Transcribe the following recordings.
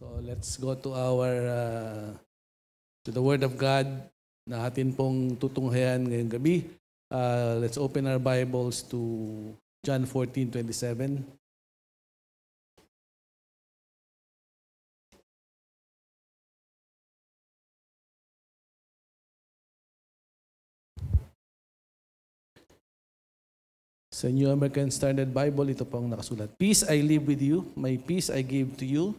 So let's go to our, uh, to the Word of God na atin pong tutunghayan ngayong gabi. Uh, let's open our Bibles to John 14:27. Sa New American Standard Bible, ito pong nakasulat. Peace I leave with you, my peace I give to you.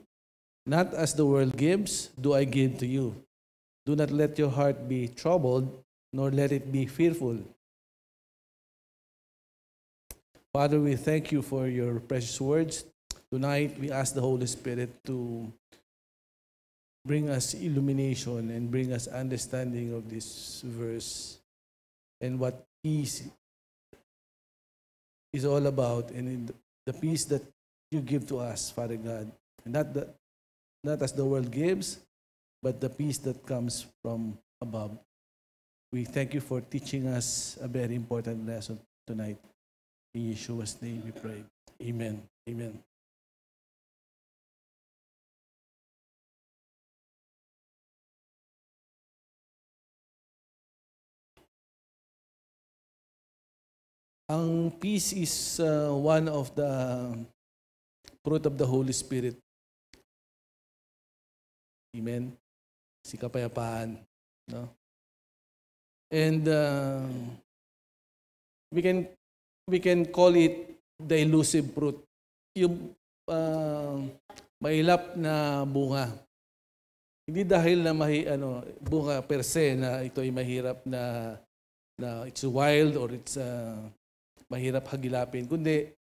Not as the world gives, do I give to you. Do not let your heart be troubled, nor let it be fearful. Father, we thank you for your precious words. Tonight, we ask the Holy Spirit to bring us illumination and bring us understanding of this verse and what peace is all about and the peace that you give to us, Father God. Not the not as the world gives, but the peace that comes from above. We thank you for teaching us a very important lesson tonight. In Yeshua's name we pray. Amen. Amen. Ang peace is uh, one of the fruit of the Holy Spirit. Amen? Si kapayapaan. No? And uh, we can we can call it the elusive fruit. Yung uh, mailap na bunga. Hindi dahil na mahi, ano, bunga per se na ito ay mahirap na na it's wild or it's uh, mahirap hagilapin, kundi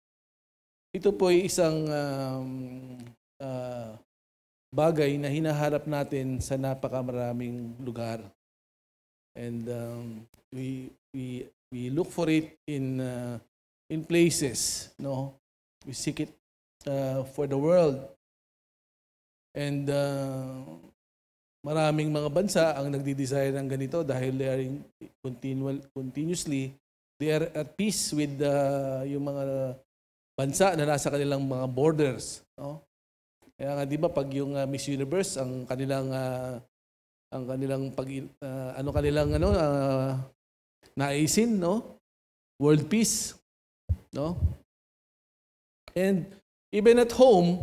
ito po ay isang um, uh, bagay na hinaharap natin sa napakamaraming lugar. And um, we, we, we look for it in, uh, in places, no? We seek it uh, for the world. And uh, maraming mga bansa ang nagdi-desire ng ganito dahil they are in continual, continuously, they are at peace with uh, yung mga bansa na nasa kanilang mga borders. No? Kaya nga, di ba, pag yung uh, Miss Universe, ang kanilang, uh, ang kanilang pag, uh, ano kanilang, ano, uh, naisin, no? World peace, no? And even at home,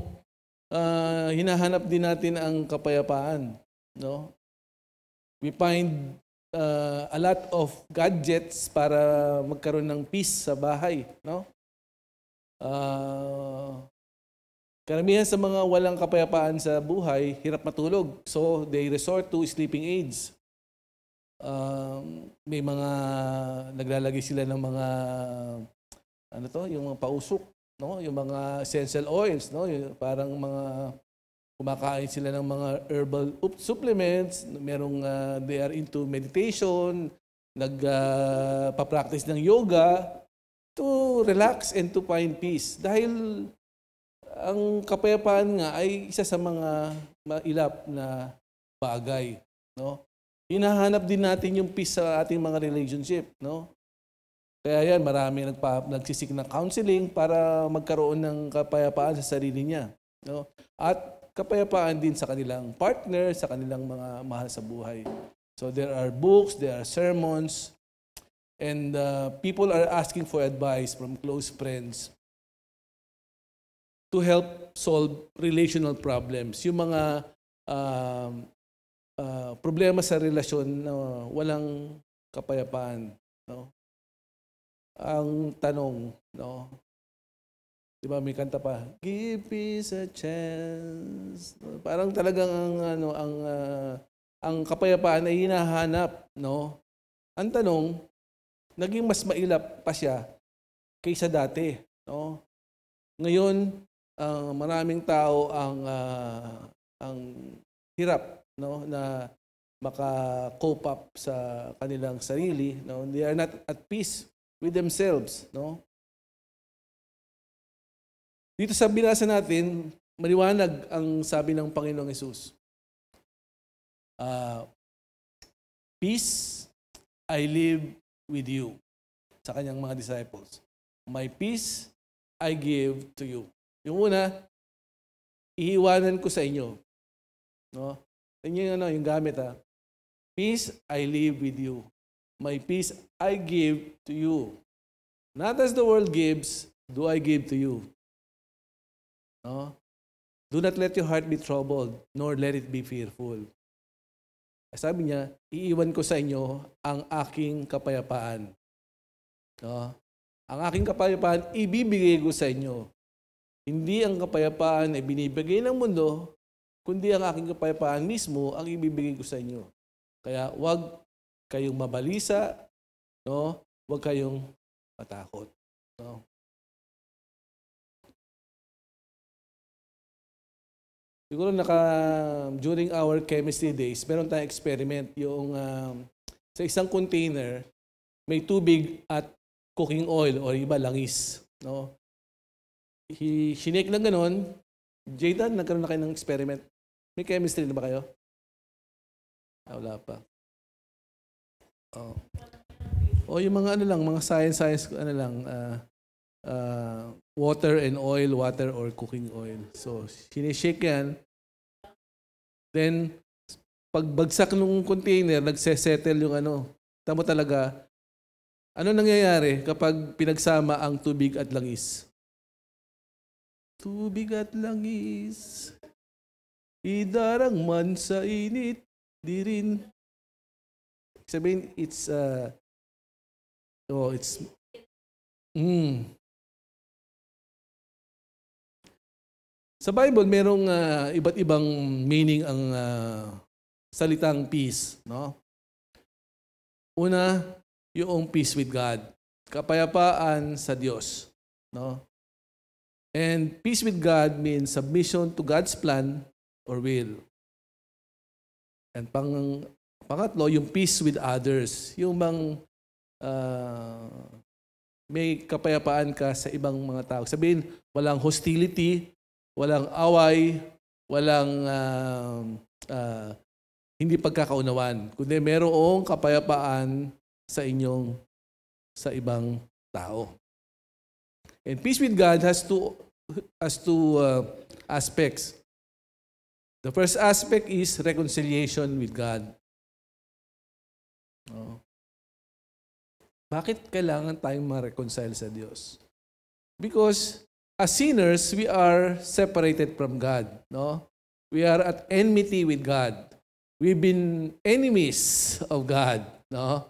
uh, hinahanap din natin ang kapayapaan, no? We find uh, a lot of gadgets para magkaroon ng peace sa bahay, no? Uh, Karamihan sa mga walang kapayapaan sa buhay, hirap matulog. So they resort to sleeping aids. Um, may mga naglalagay sila ng mga ano to, yung mga pausok, no? Yung mga essential oils, no? Yung, parang mga kumakain sila ng mga herbal supplements, merong uh, they are into meditation, nagpa-practice ah, uh, ng yoga to relax and to find peace. Dahil ang kapayapaan nga ay isa sa mga mailap na bagay, no? Hinahanap din natin yung peace sa ating mga relationship, no? Kaya yan, marami nagpa, nagsisik ng counseling para magkaroon ng kapayapaan sa sarili niya. No? At kapayapaan din sa kanilang partner, sa kanilang mga mahal sa buhay. So there are books, there are sermons, and uh, people are asking for advice from close friends to help solve relational problems. Yung mga uh, uh, problema sa relasyon na walang kapayapaan. No? Ang tanong, no? Di ba may kanta pa? Give peace a chance. Parang talagang ang ano ang uh, ang kapayapaan ay hinahanap, no? Ang tanong, naging mas mailap pa siya kaysa dati, no? Ngayon, ang ah, maraming tao ang uh, ang hirap no na maka-cope up sa kanilang sarili no they are not at peace with themselves no dito sa binasa natin maliwanag ang sabi ng Panginoong Hesus uh, ah, peace I live with you sa kanyang mga disciples my peace I give to you yung una, iiwanan ko sa inyo. No? Tingnan niyo ano, yung gamit ha. Peace I leave with you. My peace I give to you. Not as the world gives, do I give to you. No? Do not let your heart be troubled, nor let it be fearful. Sabi niya, iiwan ko sa inyo ang aking kapayapaan. No? Ang aking kapayapaan, ibibigay ko sa inyo. Hindi ang kapayapaan ay binibigay ng mundo, kundi ang aking kapayapaan mismo ang ibibigay ko sa inyo. Kaya wag kayong mabalisa, no? Wag kayong matakot, no? Siguro naka during our chemistry days, meron tayong experiment yung um, sa isang container may tubig at cooking oil or iba langis, no? he, shinake lang ganun. Jaden, nagkaroon na kayo ng experiment. May chemistry na ba kayo? Ah, wala pa. Oh. O oh, yung mga ano lang, mga science, science, ano lang, uh, uh, water and oil, water or cooking oil. So, sinishake yan. Then, pagbagsak ng container, nagsesettle yung ano. Tama talaga, ano nangyayari kapag pinagsama ang tubig at langis? tubig at langis. Idarang man sa init, di rin. Sabihin, it's, uh, oh, it's, mm. Sa Bible, merong uh, iba't ibang meaning ang uh, salitang peace, no? Una, yung peace with God, kapayapaan sa Diyos, no? And peace with God means submission to God's plan or will. And pang, pangatlo, yung peace with others. Yung bang uh, ah, may kapayapaan ka sa ibang mga tao. Sabihin, walang hostility, walang away, walang uh, uh, hindi pagkakaunawan, kundi merong kapayapaan sa inyong sa ibang tao. And peace with God has to as two uh, aspects. The first aspect is reconciliation with God. Oh. Bakit kailangan tayong ma-reconcile sa Diyos? Because as sinners, we are separated from God, no? We are at enmity with God. We've been enemies of God, no?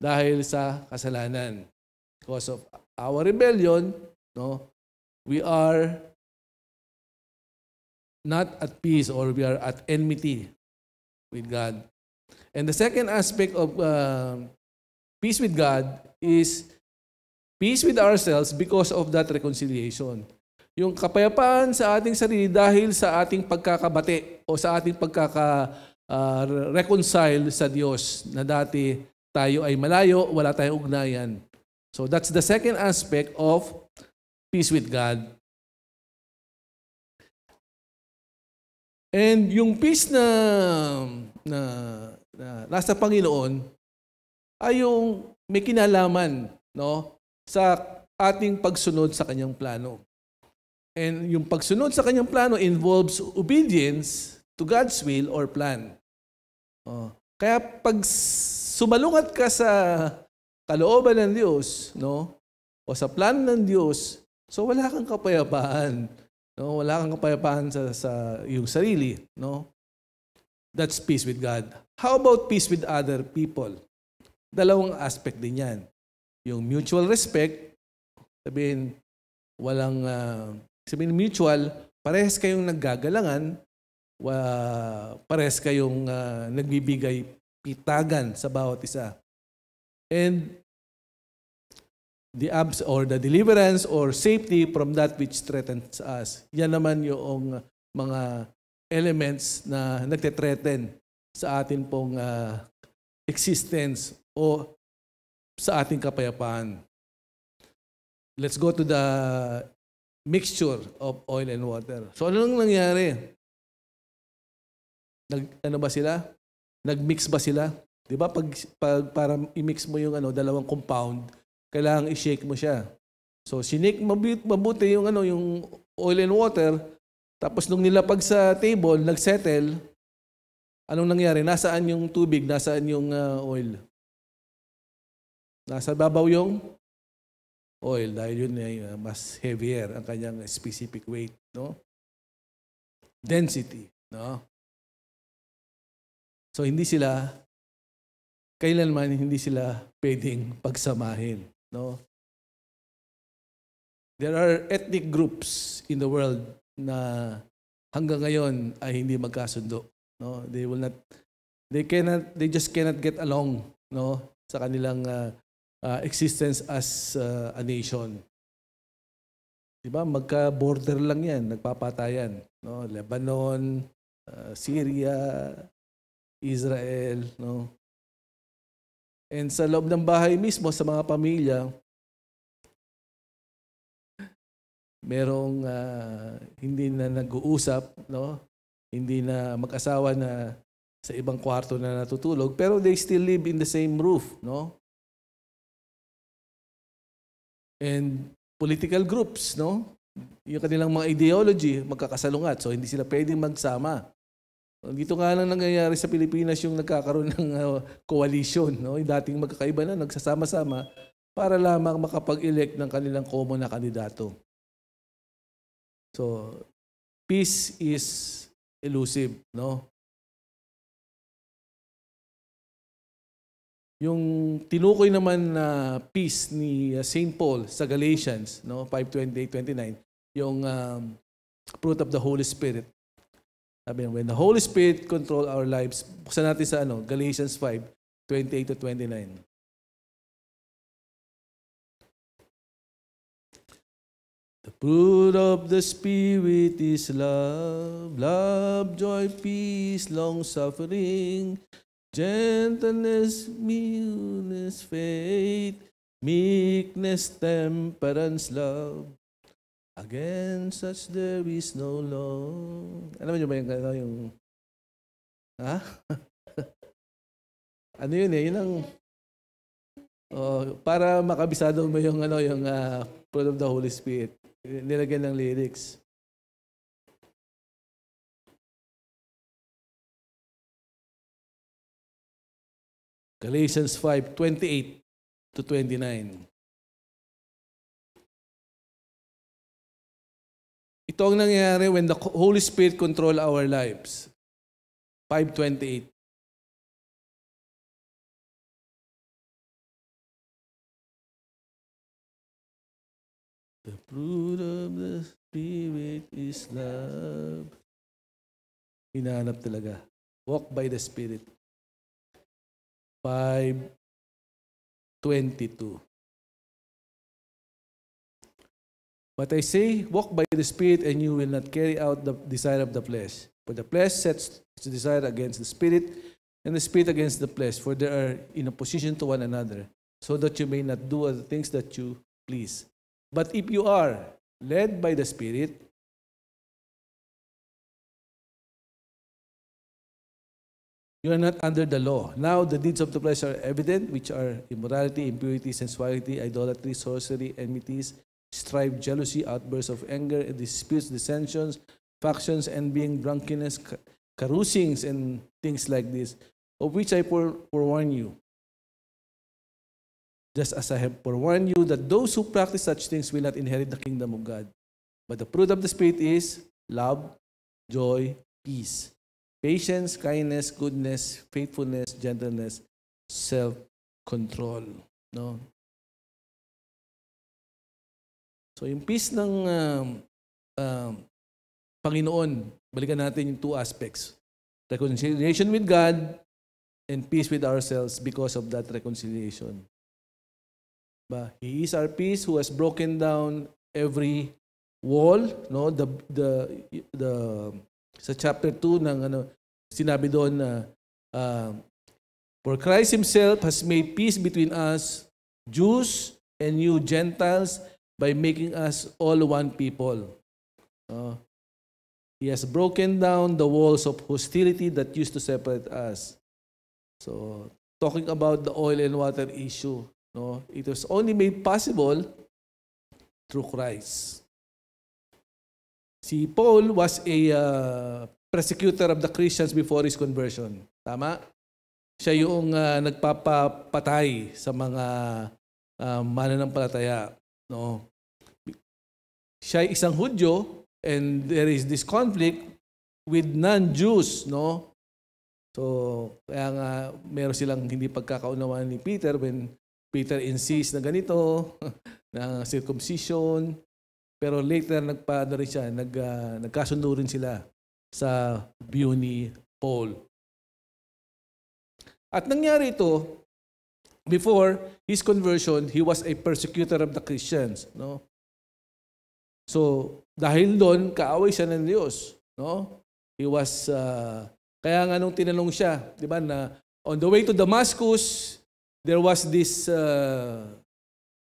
Dahil sa kasalanan. Because of our rebellion, no? we are not at peace or we are at enmity with God. And the second aspect of uh, peace with God is peace with ourselves because of that reconciliation. Yung kapayapaan sa ating sarili dahil sa ating pagkakabate o sa ating pagkaka-reconcile uh, sa Diyos na dati tayo ay malayo, wala tayong ugnayan. So that's the second aspect of peace with God. And yung peace na, na, na nasa Panginoon ay yung may kinalaman no, sa ating pagsunod sa kanyang plano. And yung pagsunod sa kanyang plano involves obedience to God's will or plan. Oh. Kaya pag sumalungat ka sa kalooban ng Diyos, no? O sa plan ng Diyos, So wala kang kapayapaan. No? Wala kang kapayapaan sa, sa yung sarili. No? That's peace with God. How about peace with other people? Dalawang aspect din yan. Yung mutual respect, sabihin, walang, uh, sabihin mutual, parehas kayong naggagalangan, uh, parehas kayong uh, nagbibigay pitagan sa bawat isa. And the abs or the deliverance or safety from that which threatens us. Yan naman yung uh, mga elements na nagte-threaten sa atin pong uh, existence o sa ating kapayapaan. Let's go to the mixture of oil and water. So ano nang nangyari? Nag, ano ba sila? Nag-mix ba sila? 'Di ba pag, pag para i-mix mo yung ano dalawang compound, kailangan i-shake mo siya. So, sinake mabuti yung, ano, yung oil and water. Tapos nung nilapag sa table, nagsettle, anong nangyari? Nasaan yung tubig? Nasaan yung uh, oil? Nasa babaw yung oil dahil yun ay uh, mas heavier ang kanyang specific weight, no? Density, no? So hindi sila kailanman hindi sila pwedeng pagsamahin. No? There are ethnic groups in the world na hanggang ngayon ay hindi magkasundo. No? They will not they cannot they just cannot get along, no? Sa kanilang uh, uh, existence as uh, a nation. 'Di ba? Magka-border lang 'yan, nagpapatayan, no? Lebanon, uh, Syria, Israel, no? And sa loob ng bahay mismo, sa mga pamilya, merong uh, hindi na nag-uusap, no? hindi na mag-asawa na sa ibang kwarto na natutulog, pero they still live in the same roof. No? And political groups, no? yung kanilang mga ideology, magkakasalungat. So hindi sila pwedeng magsama. Dito nga lang nangyayari sa Pilipinas yung nagkakaroon ng uh, coalition, no? yung dating magkakaiba na nagsasama-sama para lamang makapag-elect ng kanilang common na kandidato. So, peace is elusive, no? Yung tinukoy naman na peace ni uh, ah, St. Paul sa Galatians, no, 5:28-29, yung um, fruit of the Holy Spirit. Sabi, when the Holy Spirit control our lives, buksan natin sa ano, Galatians 5, 28 to 29. The fruit of the Spirit is love, love, joy, peace, long-suffering, gentleness, meekness, faith, meekness, temperance, love. Against such there is no law. Alam niyo ba yung ano yung Ha? ano yun eh, yun ang oh, para makabisado mo yung ano yung uh, fruit of the Holy Spirit. Nilagyan ng lyrics. Galatians 5:28 to 29. Ito ang nangyayari when the Holy Spirit control our lives. 528. The fruit of the Spirit is love. Hinahanap talaga. Walk by the Spirit. 5.22 But I say, walk by the Spirit, and you will not carry out the desire of the flesh. For the flesh sets its desire against the Spirit, and the Spirit against the flesh, for they are in opposition to one another, so that you may not do the things that you please. But if you are led by the Spirit, You are not under the law. Now the deeds of the flesh are evident, which are immorality, impurity, sensuality, idolatry, sorcery, enmities, strife, jealousy, outbursts of anger, disputes, dissensions, factions, and being drunkenness, carousings, and things like this, of which I forewarn you. Just as I have forewarned you that those who practice such things will not inherit the kingdom of God. But the fruit of the Spirit is love, joy, peace, patience, kindness, goodness, faithfulness, gentleness, self-control. No? So yung peace ng uh, uh, Panginoon, balikan natin yung two aspects. Reconciliation with God and peace with ourselves because of that reconciliation. Ba, he is our peace who has broken down every wall, no? The the the sa chapter 2 ng ano sinabi doon na uh, for Christ himself has made peace between us Jews and you Gentiles by making us all one people. Uh, he has broken down the walls of hostility that used to separate us. So, talking about the oil and water issue, no, it was only made possible through Christ. Si Paul was a uh, persecutor of the Christians before his conversion. Tama? Siya yung uh, nagpapapatay sa mga uh, mananampalataya. No? siya ay isang Hudyo and there is this conflict with non-Jews, no? So, kaya nga meron silang hindi pagkakaunawaan ni Peter when Peter insists na ganito, na circumcision. Pero later, nagpaano rin siya, nag, uh, nagkasundo rin sila sa view ni Paul. At nangyari ito, before his conversion, he was a persecutor of the Christians. No? So, dahil doon, kaaway siya ng Diyos. No? He was, uh, kaya nga nung tinanong siya, di ba, na on the way to Damascus, there was this uh,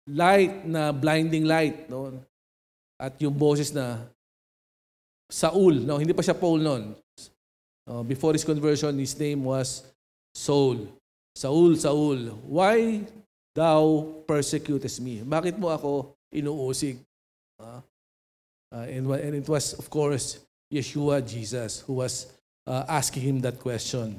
light na blinding light. No? At yung boses na Saul, no? hindi pa siya Paul noon. Uh, before his conversion, his name was Saul. Saul, Saul, why thou persecutest me? Bakit mo ako inuusig? Uh, Uh, and, and it was, of course, Yeshua, Jesus, who was uh, asking him that question.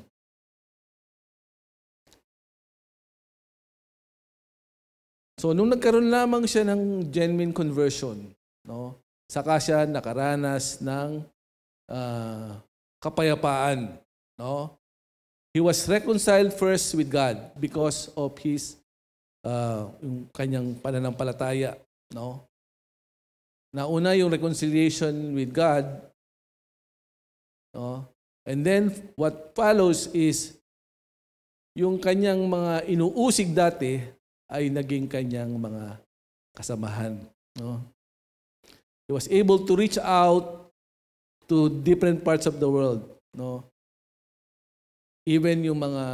So nung nagkaroon lamang siya ng genuine conversion, no? Saka siya nakaranas ng uh, kapayapaan, no? He was reconciled first with God because of his uh, yung kanyang pananampalataya, no? Nauna yung reconciliation with God. No? And then what follows is yung kanyang mga inuusig dati ay naging kanyang mga kasamahan. No? He was able to reach out to different parts of the world. No? Even yung mga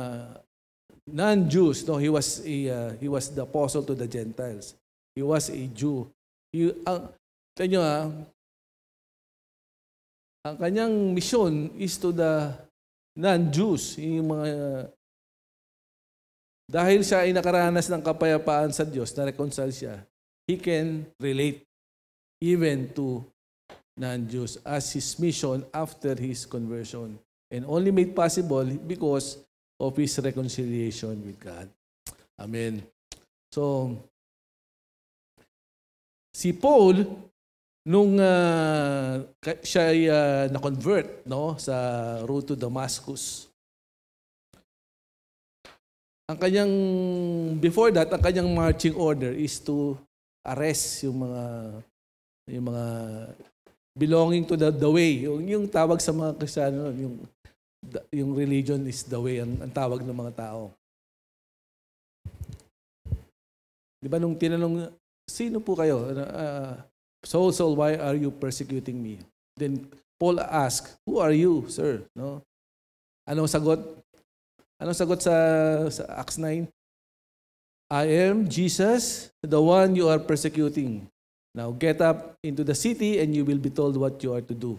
non-Jews, no? he, was a, uh, he was the apostle to the Gentiles. He was a Jew. He, ang, Tignan nyo ha, ah. ang kanyang mission is to the non-Jews, yung mga dahil siya ay nakaranas ng kapayapaan sa Diyos, na-reconcile siya, he can relate even to non-Jews as his mission after his conversion. And only made possible because of his reconciliation with God. Amen. So, si Paul, nung uh, ah, siya ay uh, na-convert no, sa route to Damascus, ang kanyang, before that, ang kanyang marching order is to arrest yung mga, yung mga belonging to the, the way. Yung, yung tawag sa mga Kristiyano, yung, yung religion is the way, ang, ang tawag ng mga tao. Di ba nung tinanong, sino po kayo? Uh, Saul, Saul, why are you persecuting me? Then Paul asked, Who are you, sir? No? Anong sagot? Anong sagot sa, sa Acts 9? I am Jesus, the one you are persecuting. Now get up into the city and you will be told what you are to do.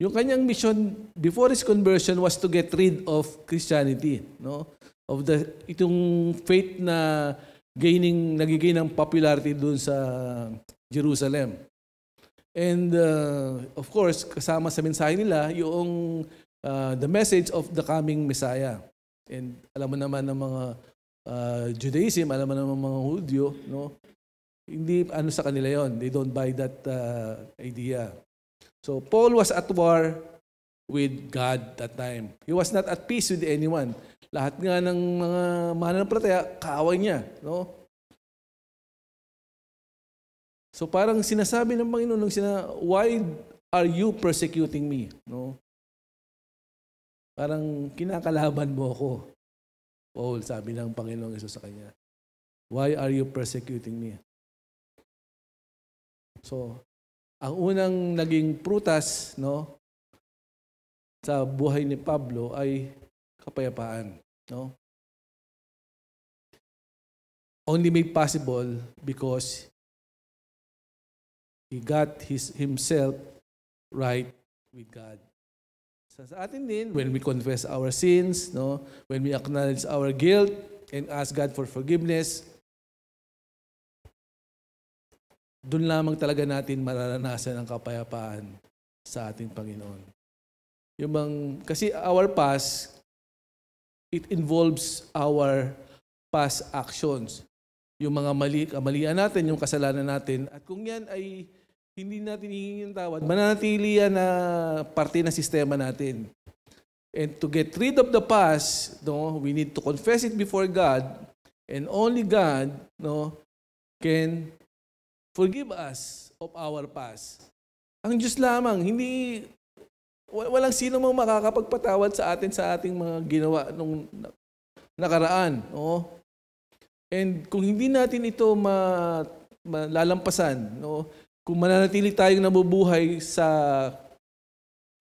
Yung kanyang mission before his conversion was to get rid of Christianity, no? Of the itong faith na gaining, nagigain ng popularity doon sa Jerusalem. And uh, of course, kasama sa mensahe nila, yung uh, the message of the coming Messiah. And alam mo naman ng mga uh, Judaism, alam mo naman ng mga Hudyo, no? hindi ano sa kanila yon They don't buy that uh, idea. So Paul was at war with God that time. He was not at peace with anyone. Lahat nga ng mga mananampalataya, kaaway niya. No? So parang sinasabi ng Panginoon nung sina, why are you persecuting me? No? Parang kinakalaban mo ako. Paul, sabi ng Panginoong Iso sa kanya. Why are you persecuting me? So, ang unang naging prutas, no, sa buhay ni Pablo ay kapayapaan. No? Only made possible because he got his, himself right with God. sa atin din, when we confess our sins, no, when we acknowledge our guilt and ask God for forgiveness, doon lamang talaga natin mararanasan ang kapayapaan sa ating Panginoon. Yung bang, kasi our past, it involves our past actions. Yung mga mali, kamalian natin, yung kasalanan natin. At kung yan ay hindi natin hihingi ng tawad, mananatili yan na parte ng sistema natin. And to get rid of the past, no, we need to confess it before God and only God no can forgive us of our past. Ang Diyos lamang, hindi Walang sino mang makakapagpatawad sa atin sa ating mga ginawa nung nakaraan. No? And kung hindi natin ito ma, malalampasan, no? kung mananatili tayong nabubuhay sa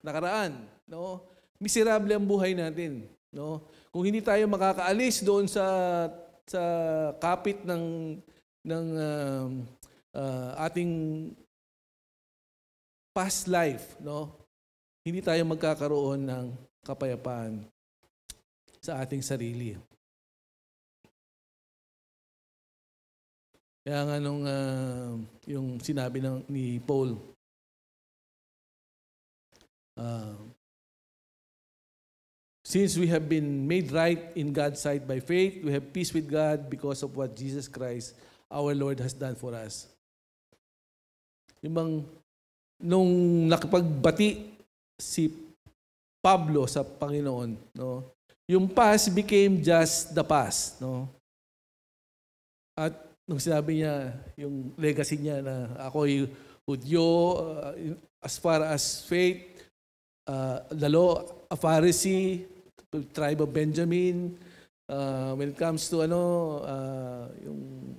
nakaraan, no? miserable ang buhay natin. No? Kung hindi tayo makakaalis doon sa sa kapit ng ng uh, uh, ating past life, no? hindi tayo magkakaroon ng kapayapaan sa ating sarili. Kaya nga nung uh, yung sinabi ng, ni Paul, uh, Since we have been made right in God's sight by faith, we have peace with God because of what Jesus Christ, our Lord, has done for us. Yung bang, nung nakapagbati si Pablo sa Panginoon, no? Yung past became just the past, no? At nung sinabi niya yung legacy niya na ako yung Hudyo, uh, as far as faith, uh, the law, a Pharisee, the tribe of Benjamin, uh, when it comes to ano, uh, yung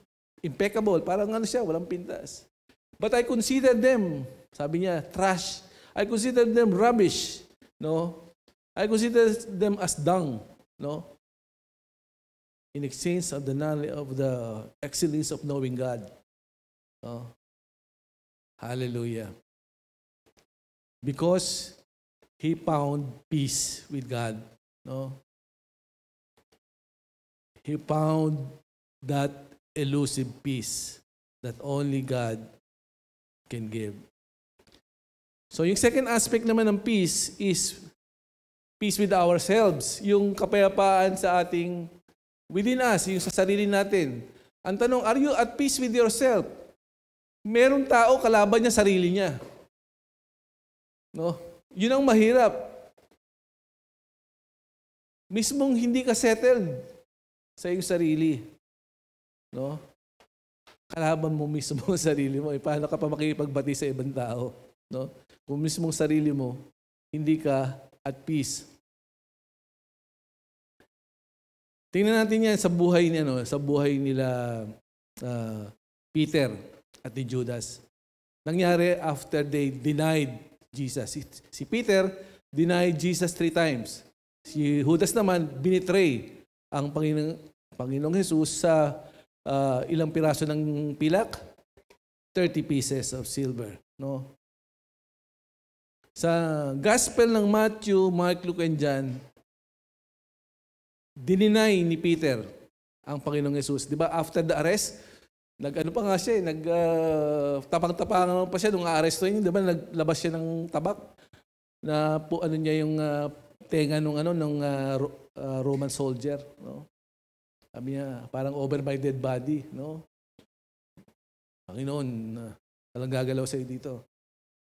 impeccable, parang ano siya, walang pintas. But I consider them, sabi niya, trash I consider them rubbish. No? I consider them as dung. No? In exchange of the knowledge of the excellence of knowing God. No? Hallelujah. Because he found peace with God. No? He found that elusive peace that only God can give. So yung second aspect naman ng peace is peace with ourselves, yung kapayapaan sa ating within us, yung sa sarili natin. Ang tanong, are you at peace with yourself? Merong tao kalaban niya sarili niya. No? Yun ang mahirap. Mismong hindi ka settled sa iyong sarili. No? Kalaban mo mismo ang sarili mo. Eh, paano ka pa makikipagbati sa ibang tao? No? kung mismong sarili mo, hindi ka at peace. Tingnan natin yan sa buhay ni ano, sa buhay nila uh, Peter at ni Judas. Nangyari after they denied Jesus. Si, si Peter denied Jesus three times. Si Judas naman binitray ang Panginoong, Panginoong Jesus sa uh, ilang piraso ng pilak? 30 pieces of silver. No? Sa gospel ng Matthew, Mark, Luke, and John, dininay ni Peter ang Panginoong Yesus. Di ba after the arrest, nag ano pa nga siya, eh, nag uh, tapang-tapangan pa siya nung aaresto niya, di ba naglabas siya ng tabak na po ano niya yung uh, tenga nung ano nung uh, uh, Roman soldier, no? Sabi niya, parang over my dead body, no? Panginoon, uh, alang gagalaw sa'yo dito.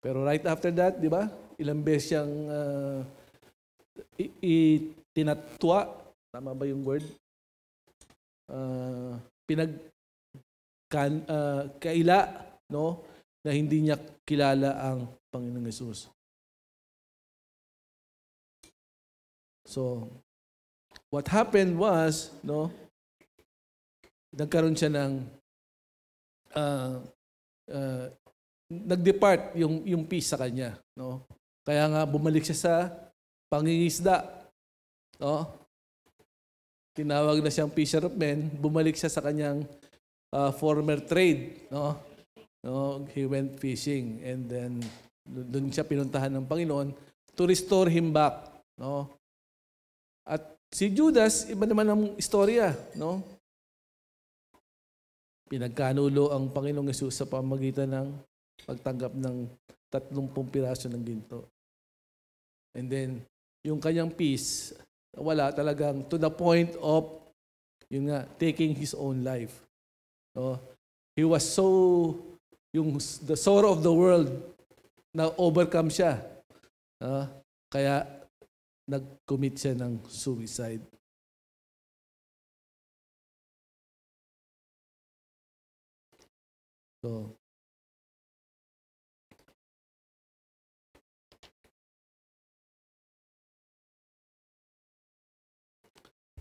Pero right after that, di ba, ilang beses siyang uh, i- tinatwa, tama ba yung word? Uh, pinag kan, uh, kaila no na hindi niya kilala ang Panginoong Yesus. So what happened was no nagkaroon siya ng uh, uh, nag-depart yung, yung peace sa kanya. No? Kaya nga bumalik siya sa pangingisda. No? Tinawag na siyang fisher of men, bumalik siya sa kanyang uh, former trade. No? No? He went fishing and then doon siya pinuntahan ng Panginoon to restore him back. No? At si Judas, iba naman ang istorya. No? Pinagkanulo ang Panginoong Yesus sa pamagitan ng pagtanggap ng 30 piraso ng ginto. And then, yung kanyang peace, wala talagang to the point of, yung nga, taking his own life. No? He was so, yung the sorrow of the world, na overcome siya. No? Kaya, nag-commit siya ng suicide. So,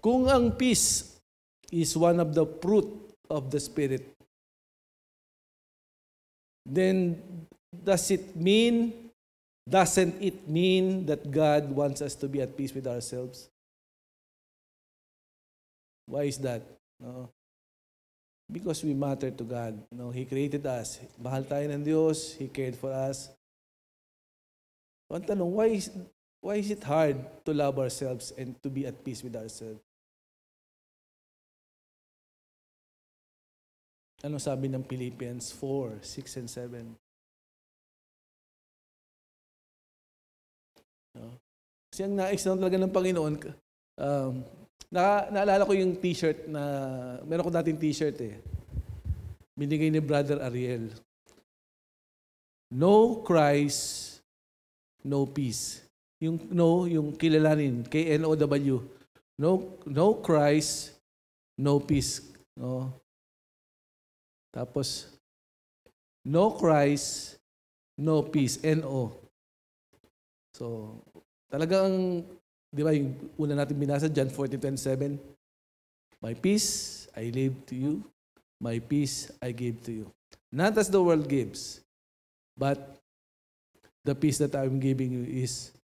Kung ang peace is one of the fruit of the Spirit, then does it mean, doesn't it mean that God wants us to be at peace with ourselves? Why is that? No? Because we matter to God. No, He created us. Mahal tayo ng Diyos. He cared for us. So ang tanong, why is, why is it hard to love ourselves and to be at peace with ourselves? Ano sabi ng Philippians 4, 6, and 7? No? Kasi ang nais na talaga ng Panginoon, um, na, naalala ko yung t-shirt na, meron ko dating t-shirt eh. Binigay ni Brother Ariel. No Christ, no peace. Yung no, yung kilalanin, K-N-O-W. No, no Christ, no peace. No? Tapos, no Christ, no peace, NO. So, talagang, di ba yung una natin binasa, John 14:27, My peace I leave to you, my peace I give to you. Not as the world gives, but the peace that I'm giving you is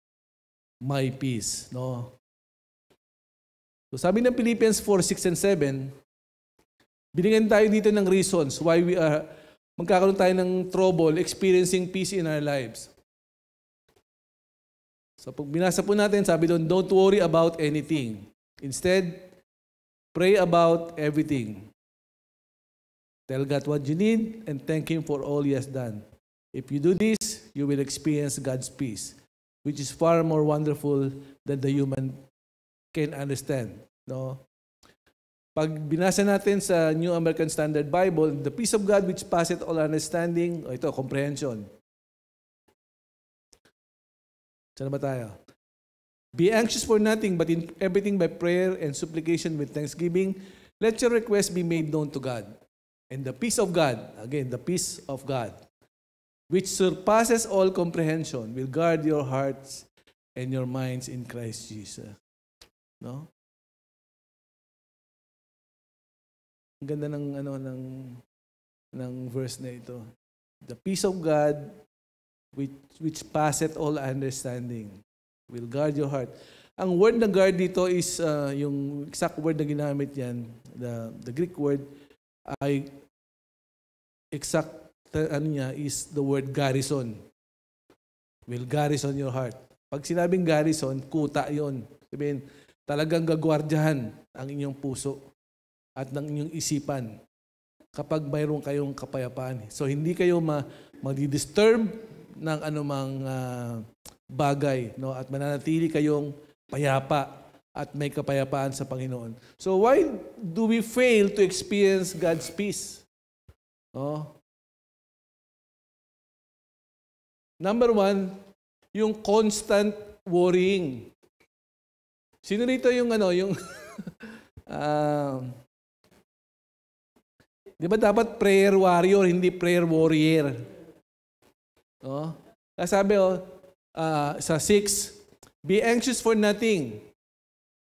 my peace. No? So sabi ng Philippians 4, 6, and 7, Binigyan tayo dito ng reasons why we are magkakaroon tayo ng trouble experiencing peace in our lives. So pag binasa po natin, sabi doon, don't worry about anything. Instead, pray about everything. Tell God what you need and thank Him for all He has done. If you do this, you will experience God's peace, which is far more wonderful than the human can understand. No? Pag binasa natin sa New American Standard Bible, the peace of God which passeth all understanding, o ito, comprehension. Saan ba tayo? Be anxious for nothing, but in everything by prayer and supplication with thanksgiving, let your request be made known to God. And the peace of God, again, the peace of God, which surpasses all comprehension, will guard your hearts and your minds in Christ Jesus. No? Ang ganda ng ano ng ng verse na ito. The peace of God which which passeth all understanding will guard your heart. Ang word na guard dito is uh, yung exact word na ginamit yan, the the Greek word ay exact ano niya is the word garrison. Will garrison your heart. Pag sinabing garrison, kuta 'yon. Sabihin, talagang gagwardyahan ang inyong puso at ng inyong isipan kapag mayroon kayong kapayapaan. So hindi kayo ma magdi-disturb ng anumang uh, bagay no at mananatili kayong payapa at may kapayapaan sa Panginoon. So why do we fail to experience God's peace? No? Number one, yung constant worrying. Sino rito yung ano, yung um, Di ba dapat prayer warrior, hindi prayer warrior? No? Sabi oh, uh, sa 6, Be anxious for nothing.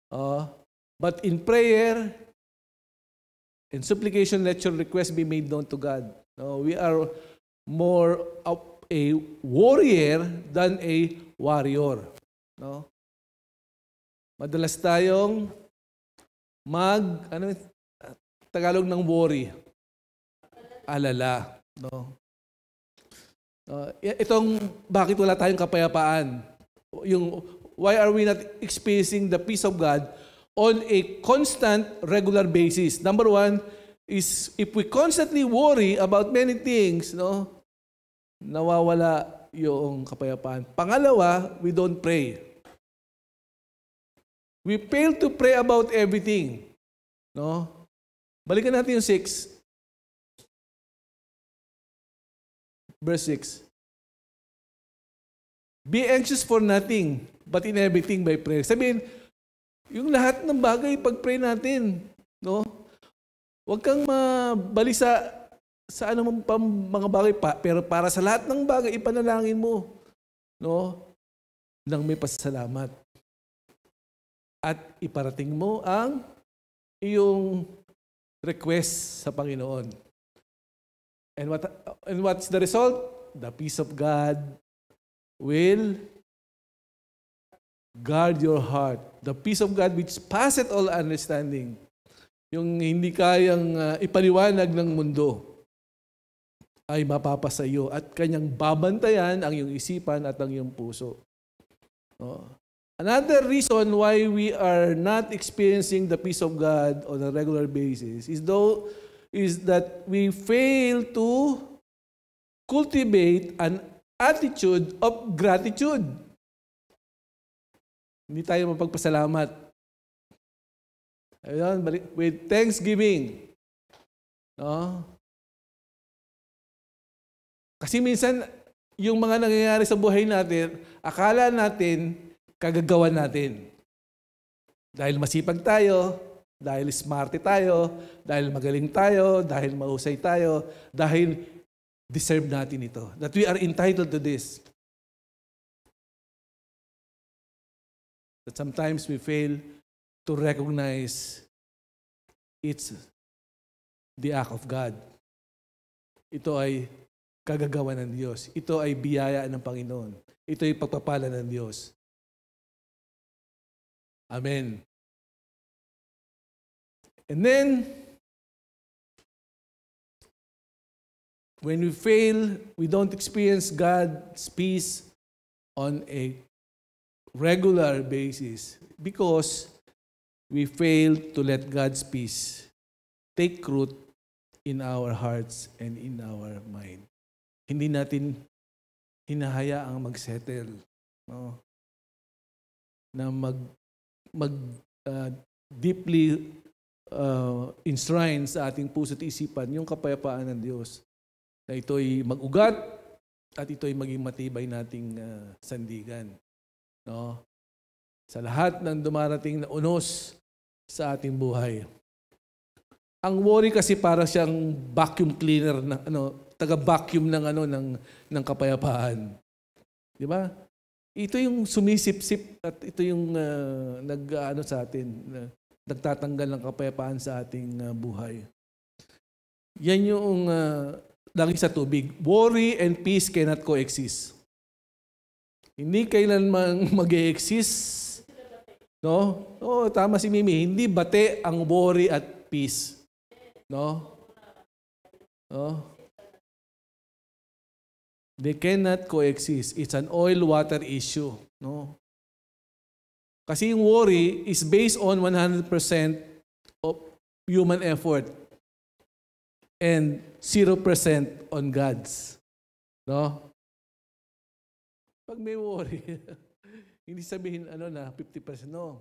Oh, but in prayer and supplication, let your request be made known to God. No, we are more of a warrior than a warrior. No? Madalas tayong mag, ano, Tagalog ng worry alala. No? Uh, itong bakit wala tayong kapayapaan. Yung why are we not experiencing the peace of God on a constant, regular basis? Number one is if we constantly worry about many things, no, nawawala yung kapayapaan. Pangalawa, we don't pray. We fail to pray about everything. No? Balikan natin yung 6. Verse 6. Be anxious for nothing, but in everything by prayer. Sabihin, yung lahat ng bagay, pag-pray natin. No? Huwag kang mabali sa, sa anumang pang mga bagay pa, pero para sa lahat ng bagay, ipanalangin mo. No? Nang may pasalamat. At iparating mo ang iyong request sa Panginoon. And, what, and what's the result? The peace of God will guard your heart. The peace of God which passeth all understanding. Yung hindi kayang uh, ipaliwanag ng mundo ay mapapa iyo at kanyang babantayan ang iyong isipan at ang iyong puso. Oh. Another reason why we are not experiencing the peace of God on a regular basis is though is that we fail to cultivate an attitude of gratitude. Hindi tayo mapagpasalamat. Ayun, with thanksgiving. No? Kasi minsan, yung mga nangyayari sa buhay natin, akala natin, kagagawa natin. Dahil masipag tayo, dahil smarte tayo, dahil magaling tayo, dahil mahusay tayo, dahil deserve natin ito. That we are entitled to this. That sometimes we fail to recognize it's the act of God. Ito ay kagagawa ng Diyos. Ito ay biyaya ng Panginoon. Ito ay pagpapala ng Diyos. Amen. And then, when we fail, we don't experience God's peace on a regular basis because we fail to let God's peace take root in our hearts and in our mind. Hindi natin hinahayaang magsettle, no? Na mag mag uh, deeply uh, enshrine sa ating puso't isipan yung kapayapaan ng Diyos. Na ito'y mag-ugat at ito'y maging matibay nating uh, sandigan. No? Sa lahat ng dumarating na unos sa ating buhay. Ang worry kasi para siyang vacuum cleaner na ano, taga-vacuum ng ano ng ng kapayapaan. 'Di ba? Ito yung sumisipsip at ito yung uh, nag-ano sa atin. Uh, nagtatanggal ng kapayapaan sa ating uh, buhay. Yan yung uh, lagi sa tubig. Worry and peace cannot coexist. Hindi kailanman mag exist No? Oo, oh, tama si Mimi. Hindi bate ang worry at peace. No? No? They cannot coexist. It's an oil-water issue. No? Kasi yung worry is based on 100% of human effort and 0% on God's. No? Pag may worry, hindi sabihin ano na 50%. No.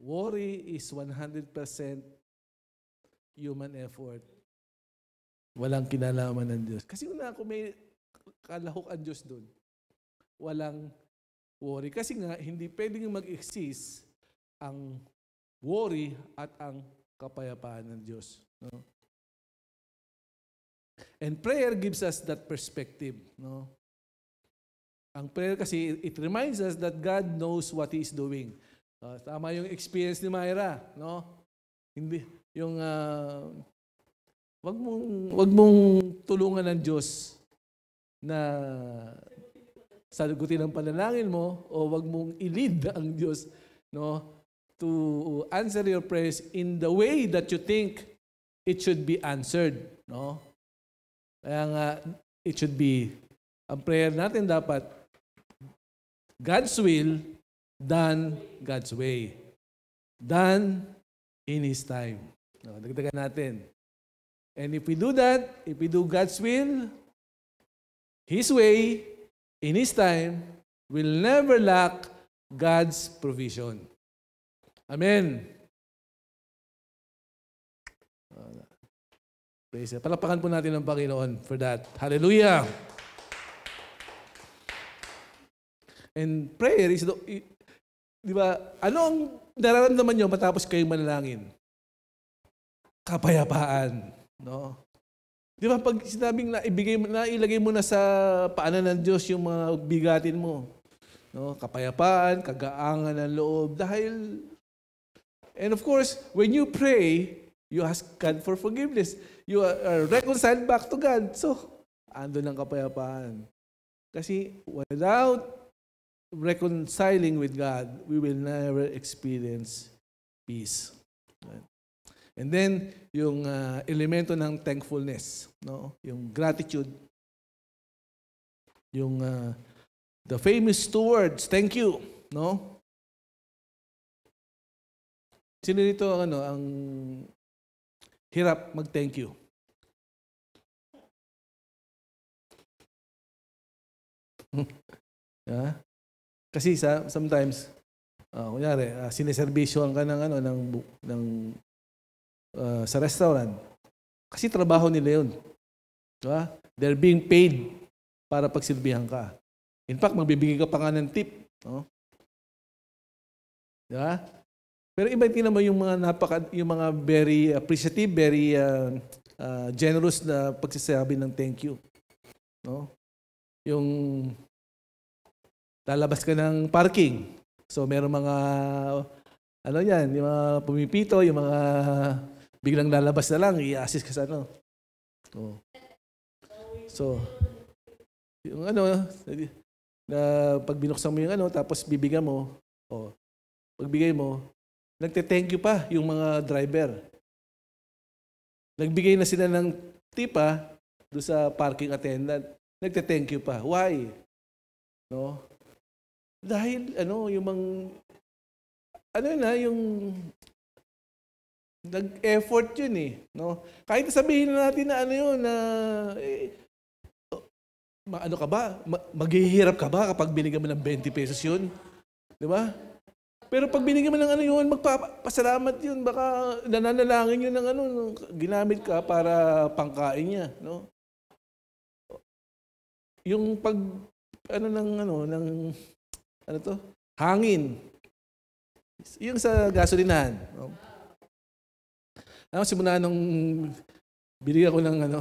Worry is 100% human effort. Walang kinalaman ng Diyos. Kasi una, kung may kalahok ang Diyos doon, walang worry. Kasi nga, hindi pwedeng mag-exist ang worry at ang kapayapaan ng Diyos. No? And prayer gives us that perspective. No? Ang prayer kasi, it reminds us that God knows what He is doing. Uh, tama yung experience ni Myra. No? Hindi, yung, uh, wag mong, wag mong tulungan ng Diyos na sagutin ang panalangin mo o wag mong ilid ang Diyos no to answer your prayers in the way that you think it should be answered no kaya nga it should be ang prayer natin dapat God's will done God's way done in his time no, dagdagan natin and if we do that if we do God's will his way in His time, will never lack God's provision. Amen. Praise Palapakan po natin ng Panginoon for that. Hallelujah. And prayer is, the, di ba, ano ang nararamdaman nyo matapos kayong manalangin? Kapayapaan. No? Di ba pag sinabing na ibigay mo na ilagay mo na sa paanan ng Diyos yung mga bigatin mo. No, kapayapaan, kagaangan ng loob dahil And of course, when you pray, you ask God for forgiveness. You are reconciled back to God. So, ando ng kapayapaan. Kasi without reconciling with God, we will never experience peace. Right? And then, yung uh, elemento ng thankfulness, no? yung gratitude, yung uh, the famous two words, thank you. No? Sino dito ano, ang hirap mag-thank you? yeah? Kasi sa, sometimes, uh, kunyari, uh, sineservisyoan ka ng, ano, ng, ng uh, sa restaurant. Kasi trabaho nila yun. Diba? They're being paid para pagsilbihan ka. In fact, magbibigay ka pa nga ng tip. No? Diba? Pero iba tingnan mo yung mga napaka yung mga very appreciative, very uh, uh, generous na pagsasabi ng thank you. No? Yung lalabas ka ng parking. So meron mga ano yan, yung mga pumipito, yung mga Biglang lalabas na lang, i-assist ka sa ano. Oh. So, yung ano, na pag binuksan mo yung ano, tapos bibigyan mo, o, oh, pagbigay mo, nagte-thank you pa yung mga driver. Nagbigay na sila ng tipa ah, do sa parking attendant. Nagte-thank you pa. Why? No? Dahil ano, yung mga ano na, yung Nag-effort yun eh. No? Kahit sabihin na natin na ano yun, na eh, ma- ano ka ba? Ma- maghihirap ka ba kapag binigyan mo ng 20 pesos yun? Di ba? Pero pag binigyan mo ng ano yun, magpapasalamat yun. Baka nananalangin yun ng ano, ginamit ka para pangkain niya. No? Yung pag, ano ng, ano, ng, ano to? Hangin. Yung sa gasolinahan. No? Alam, simula nung bili ako ng ano,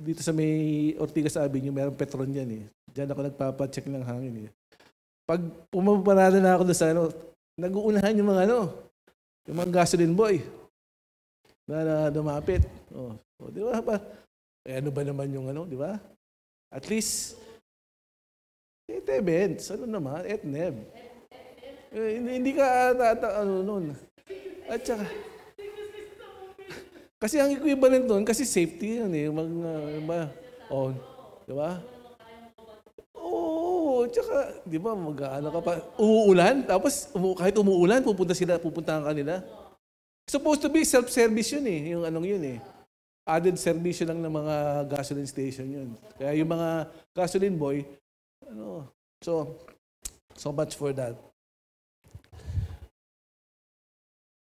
dito sa may Ortigas Avenue, mayroong Petron yan eh. Diyan ako nagpapacheck ng hangin eh. Pag pumaparada na ako doon sa ano, nag-uunahan yung mga ano, yung mga gasoline boy na, na dumapit. Oh, oh, di ba? ba? Eh, ano ba naman yung ano, di ba? At least, it events, ano naman, et neb. Eh, hindi, hindi ka, tata, ano nun, at saka, kasi ang equivalent doon, kasi safety yun eh. Mag, uh, ba, diba? oh, di ba? Oo, oh, tsaka, di ba, mag-aano ka pa. Uuulan, tapos umu, kahit umuulan, pupunta sila, pupuntahan ka nila. Supposed to be self-service yun eh, yung anong yun eh. Added service lang ng mga gasoline station yun. Kaya yung mga gasoline boy, ano, so, so much for that.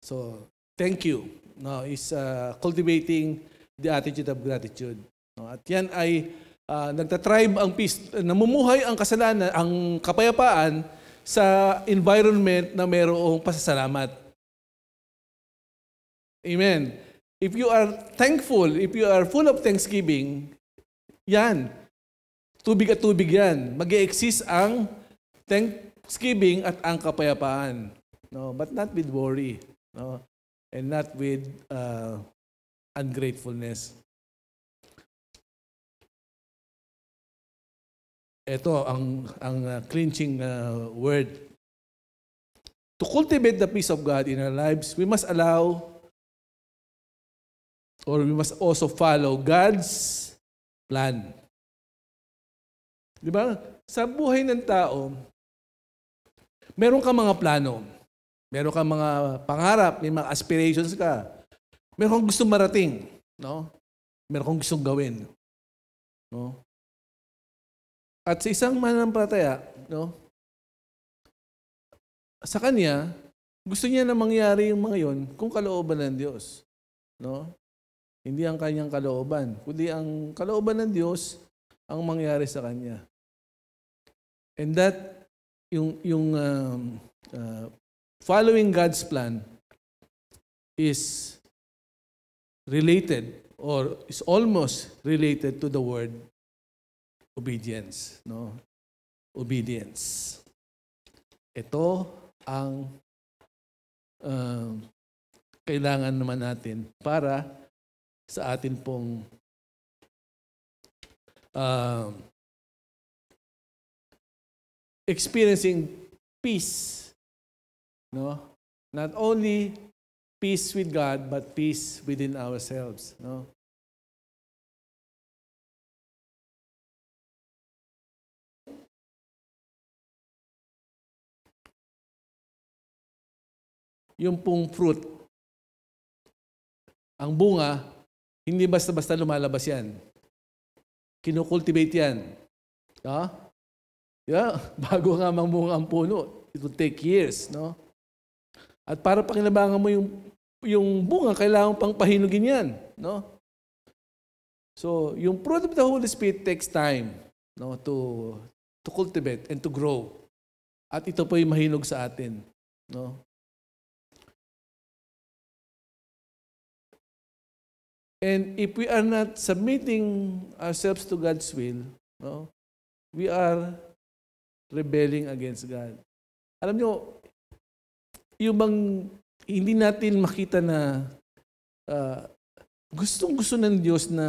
So, thank you. No, is uh, cultivating the attitude of gratitude. No, at yan ay uh, nagtatribe ang peace, namumuhay ang kasalanan, ang kapayapaan sa environment na mayroong pasasalamat. Amen. If you are thankful, if you are full of thanksgiving, yan, tubig at tubig yan. mag exist ang thanksgiving at ang kapayapaan. No, but not with worry no? and not with uh, ungratefulness. Ito ang ang uh, clinching uh, word. To cultivate the peace of God in our lives, we must allow or we must also follow God's plan. Di ba? Sa buhay ng tao, meron ka mga plano. Meron kang mga pangarap, may mga aspirations ka. Meron kang gusto marating, no? Meron kang gustong gawin. No? At sa isang mananampalataya, no? Sa kanya, gusto niya na mangyari yung mga yon kung kalooban ng Diyos. No? Hindi ang kanyang kalooban, kundi ang kalooban ng Diyos ang mangyari sa kanya. And that, yung, yung um, uh, following God's plan is related or is almost related to the word obedience, no? Obedience. Ito ang uh, kailangan naman natin para sa atin pong uh, experiencing peace No? Not only peace with God, but peace within ourselves. No? Yung pong fruit, ang bunga, hindi basta-basta lumalabas yan. Kinukultivate yan. No? Ah? Yeah, bago nga mamunga ang puno, it will take years, no? At para pakinabangan mo yung, yung bunga, kailangan pang pahinugin yan. No? So, yung fruit of the Holy Spirit takes time no, to, to cultivate and to grow. At ito po yung mahinog sa atin. No? And if we are not submitting ourselves to God's will, no, we are rebelling against God. Alam nyo, yung bang hindi natin makita na uh, gustong-gusto ng Diyos na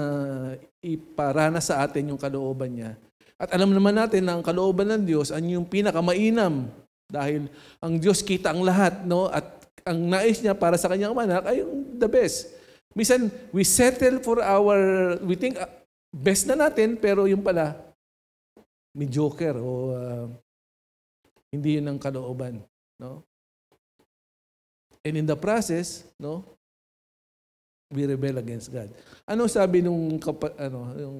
iparana sa atin yung kalooban niya. At alam naman natin na ang kalooban ng Diyos ang yung pinakamainam dahil ang Diyos kita ang lahat, no? At ang nais niya para sa kanyang anak ay yung the best. Minsan, we settle for our, we think ah, best na natin, pero yung pala, may joker o uh, hindi yun ang kalooban. No? And in the process, no, we rebel against God. Ano sabi nung kapa, ano, yung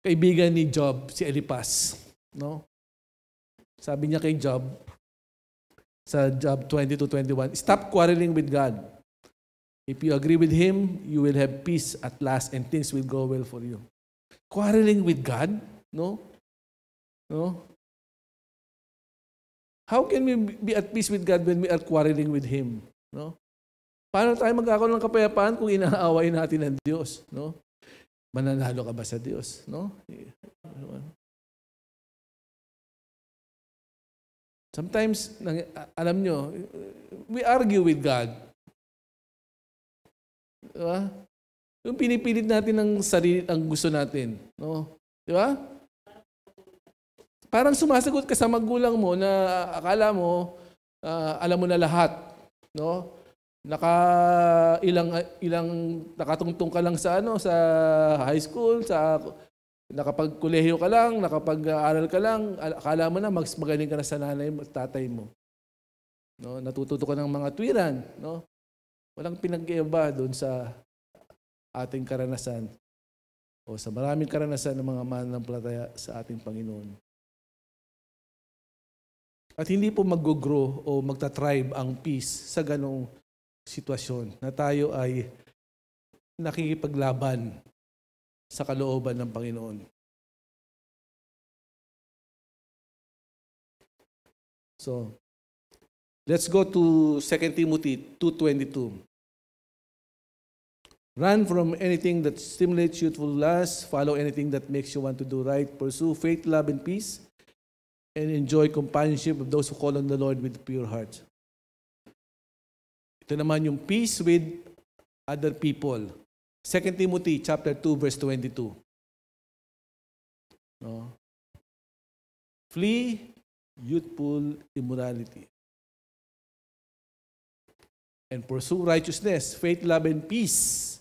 kaibigan ni Job, si Elipas, no? Sabi niya kay Job sa Job 20 to 21, stop quarreling with God. If you agree with him, you will have peace at last and things will go well for you. Quarreling with God? No? No? How can we be at peace with God when we are quarreling with Him? No? Paano tayo magkakaroon ng kapayapaan kung inaaway natin ang Diyos? No? Mananalo ka ba sa Diyos? No? Sometimes, alam nyo, we argue with God. Di ba? Yung pinipilit natin ang sarili, ang gusto natin. No? Di ba? Parang sumasagot ka sa magulang mo na akala mo, uh, alam mo na lahat no? Naka ilang ilang nakatungtong ka lang sa ano sa high school, sa nakapagkolehiyo ka lang, nakapag-aral ka lang, akala mo na mas magaling ka na sa nanay at tatay mo. No, natututo ka ng mga twiran, no? Walang pinag iiba doon sa ating karanasan o sa maraming karanasan ng mga mananampalataya sa ating Panginoon. At hindi po mag-grow o magta-tribe ang peace sa ganong sitwasyon na tayo ay nakikipaglaban sa kalooban ng Panginoon. So, let's go to 2 Timothy 2.22. Run from anything that stimulates youthful lust. Follow anything that makes you want to do right. Pursue faith, love, and peace and enjoy companionship of those who call on the Lord with pure hearts. Ito naman yung peace with other people. 2 Timothy chapter 2 verse 22. No? Flee youthful immorality. And pursue righteousness, faith, love, and peace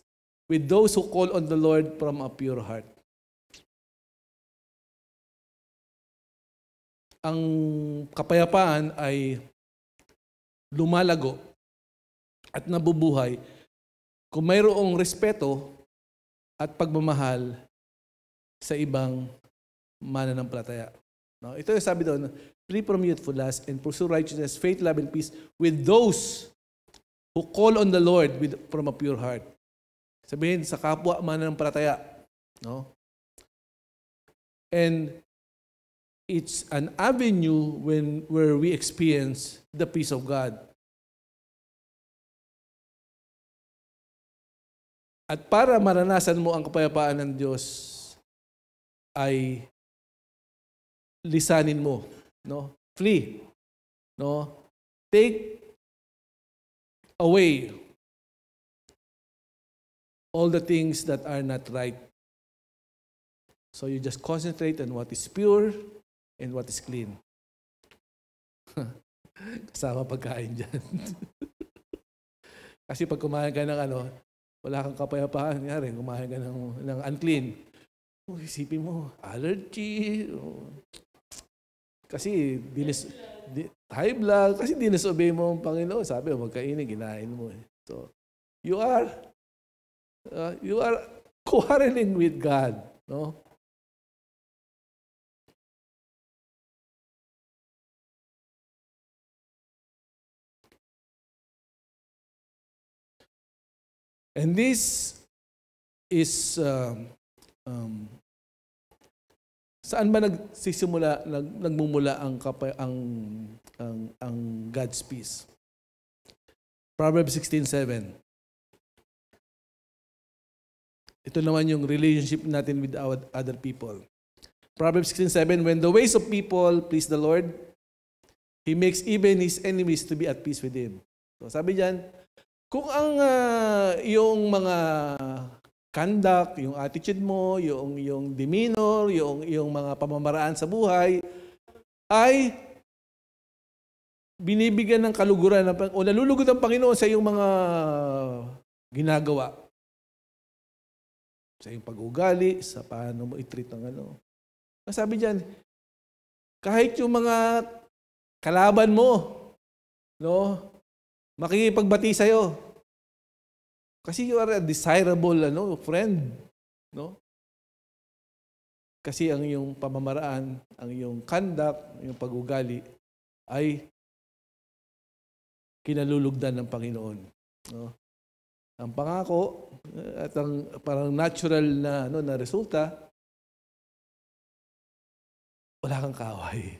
with those who call on the Lord from a pure heart. ang kapayapaan ay lumalago at nabubuhay kung mayroong respeto at pagmamahal sa ibang mananampalataya. No? Ito yung sabi doon, free from youthfulness and pursue righteousness, faith, love, and peace with those who call on the Lord with, from a pure heart. Sabihin, sa kapwa mananampalataya. No? And it's an avenue when, where we experience the peace of God. At para maranasan mo ang kapayapaan ng Diyos, ay lisanin mo, no? Flee. No? Take away all the things that are not right. So you just concentrate on what is pure, and what is clean. Kasama pagkain dyan. Kasi pag kumain ka ng ano, wala kang kapayapaan. Nangyari, kumain ka ng, ng unclean. Oh, isipin mo, allergy. Oh. Kasi, dinis, di, high blood. Kasi dinisobey mo ang Panginoon. Sabi mo, magkainin, ginain mo. So, you are, uh, you are quarreling with God. No? And this is um, um, saan ba nagsisimula nag, nagmumula ang kapa, ang, ang ang God's peace? Proverbs 16:7. Ito naman yung relationship natin with our other people. Proverbs 16:7 When the ways of people please the Lord, he makes even his enemies to be at peace with him. So sabi diyan, kung ang uh, yung mga conduct, yung attitude mo, yung yung demeanor, yung yung mga pamamaraan sa buhay ay binibigyan ng kaluguran ng, o nalulugod ng Panginoon sa iyong mga ginagawa. Sa iyong pag-ugali, sa paano mo i-treat ng ano. Sabi diyan, kahit yung mga kalaban mo, no? makikipagbati sa'yo. Kasi you are a desirable ano, friend. No? Kasi ang iyong pamamaraan, ang iyong conduct, ang iyong pag-ugali ay kinalulugdan ng Panginoon. No? Ang pangako eh, at ang parang natural na ano na resulta wala kang kaway.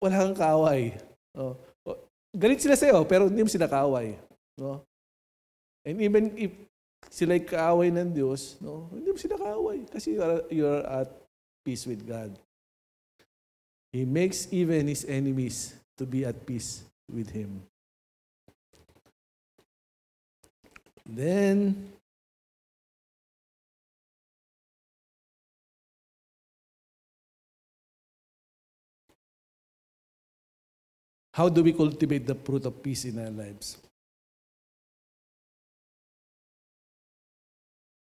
walang kaway. Oh. oh. Galit sila sa'yo, pero hindi mo sila kaway. No? And even if sila'y kaaway ng Diyos, no, hindi mo sila kaaway kasi you are, you are at peace with God. He makes even his enemies to be at peace with him. Then, How do we cultivate the fruit of peace in our lives?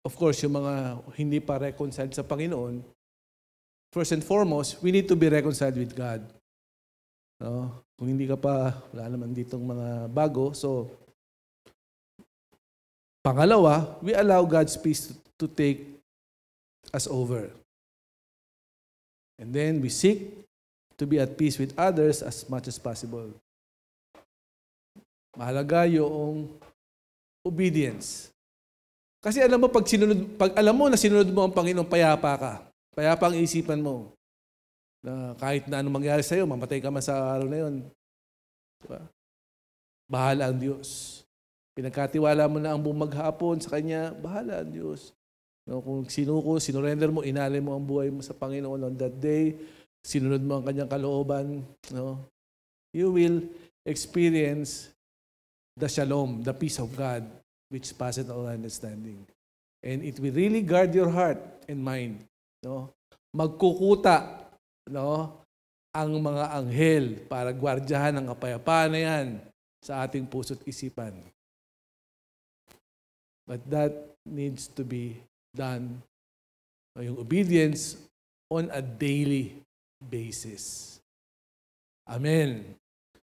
Of course, yung mga hindi pa reconciled sa Panginoon, first and foremost, we need to be reconciled with God. No? Kung hindi ka pa, wala naman ditong mga bago. So, pangalawa, we allow God's peace to, to take us over. And then we seek to be at peace with others as much as possible. Mahalaga yung obedience. Kasi alam mo, pag, sinunod, pag alam mo na sinunod mo ang Panginoon, payapa ka. Payapa ang isipan mo. Na kahit na anong mangyari sa'yo, mamatay ka man sa araw na yun. Diba? Bahala ang Diyos. Pinagkatiwala mo na ang buong maghapon sa Kanya, bahala ang Diyos. No, kung sinuko, sinurender mo, inalay mo ang buhay mo sa Panginoon on that day, sinunod mo ang kanyang kalooban, no? you will experience the shalom, the peace of God, which passes all understanding. And it will really guard your heart and mind. No? Magkukuta no? ang mga anghel para gwardyahan ang kapayapaan na yan sa ating puso't isipan. But that needs to be done. No, yung obedience on a daily basis. Amen.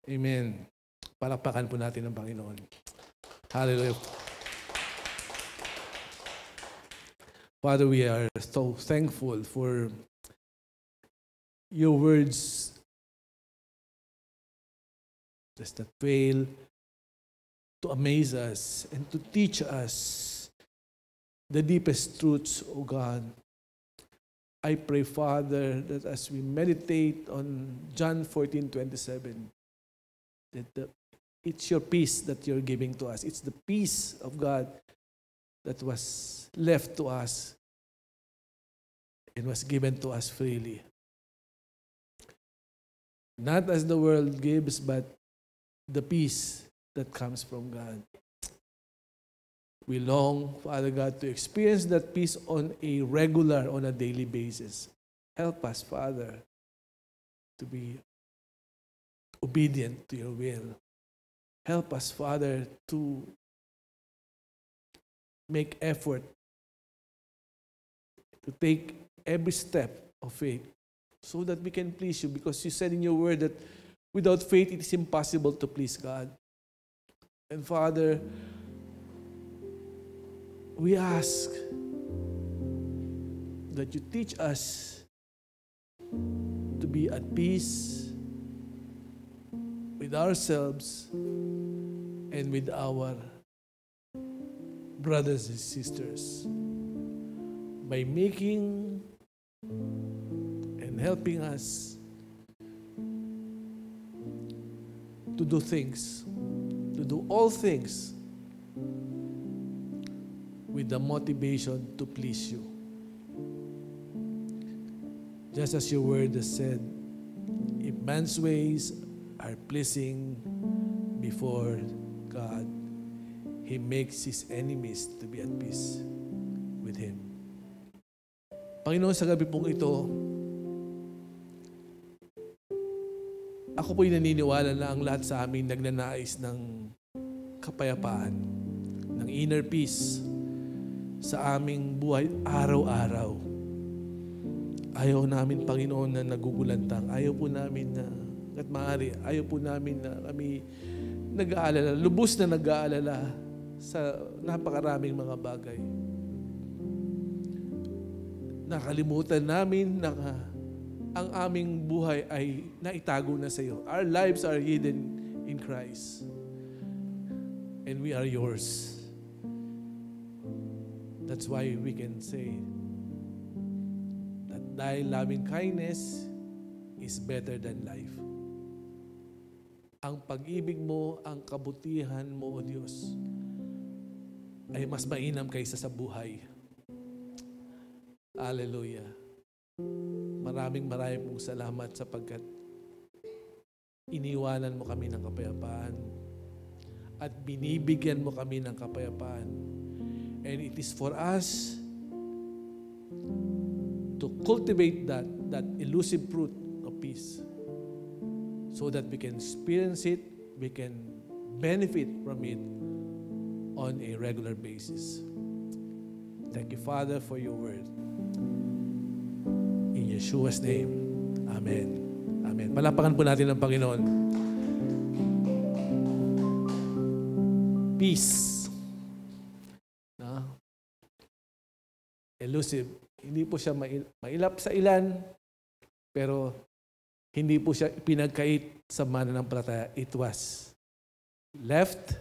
Amen. Palakpakan po natin ang Panginoon. Hallelujah. Father, we are so thankful for your words does not fail to amaze us and to teach us the deepest truths, O God, I pray, Father, that as we meditate on John 14:27, that the, it's your peace that you're giving to us. It's the peace of God that was left to us and was given to us freely. Not as the world gives, but the peace that comes from God. We long, Father God, to experience that peace on a regular, on a daily basis. Help us, Father, to be obedient to your will. Help us, Father, to make effort to take every step of faith so that we can please you because you said in your word that without faith it is impossible to please God. And Father, we ask that you teach us to be at peace with ourselves and with our brothers and sisters by making and helping us to do things, to do all things with the motivation to please you. Just as your word has said, if man's ways are pleasing before God, he makes his enemies to be at peace with him. Panginoon, sa gabi pong ito, ako po'y naniniwala na ang lahat sa amin nagnanais ng kapayapaan, ng inner peace, sa aming buhay araw-araw. Ayaw namin, Panginoon, na nagugulantang. Ayaw po namin na, at maaari, ayaw po namin na kami nag-aalala, lubos na nag-aalala sa napakaraming mga bagay. Nakalimutan namin na ang aming buhay ay naitago na sa iyo. Our lives are hidden in Christ. And we are yours. That's why we can say that thy loving kindness is better than life. Ang pag-ibig mo, ang kabutihan mo, O Diyos, ay mas mainam kaysa sa buhay. Hallelujah. Maraming maraming pong salamat sapagkat iniwanan mo kami ng kapayapaan at binibigyan mo kami ng kapayapaan And it is for us to cultivate that, that elusive fruit of peace so that we can experience it, we can benefit from it on a regular basis. Thank you, Father, for your word. In Yeshua's name, Amen. Amen. Palapakan po natin ang Panginoon. Peace. elusive. Hindi po siya mailap sa ilan, pero hindi po siya pinagkait sa mana ng mananampalataya. It was left,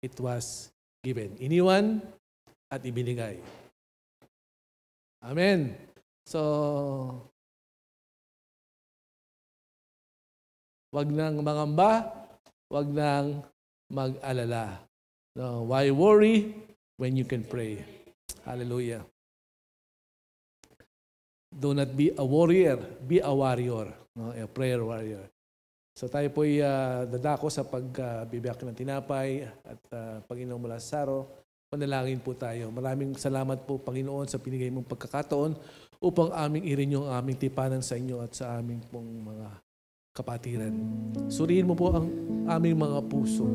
it was given. Iniwan at ibinigay. Amen. So, wag nang mangamba, wag nang mag-alala. No, why worry when you can pray? Hallelujah. Do not be a warrior, be a warrior, no? a prayer warrior. So tayo po ay uh, dadako sa pagbibiyak uh, ng tinapay at uh, Panginoong mula saro. Manalangin po tayo. Maraming salamat po Panginoon sa pinigay mong pagkakataon upang aming irin yung aming tipanan sa inyo at sa aming pong mga kapatiran. Suriin mo po ang aming mga puso.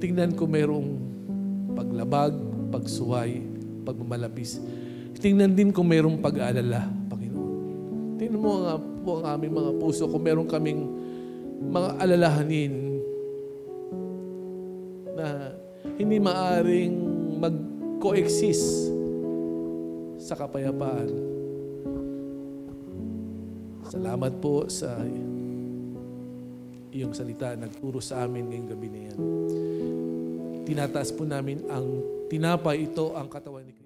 Tingnan ko mayroong paglabag, pagsuway, pagmamalabis Tingnan din kung mayroong pag-aalala, Panginoon. Tingnan mo nga po ang aming mga puso kung meron kaming mga alalahanin na hindi maaring mag-coexist sa kapayapaan. Salamat po sa iyong salita nagturo sa amin ngayong gabi na yan. Tinataas po namin ang tinapay ito ang katawan ni Kristo.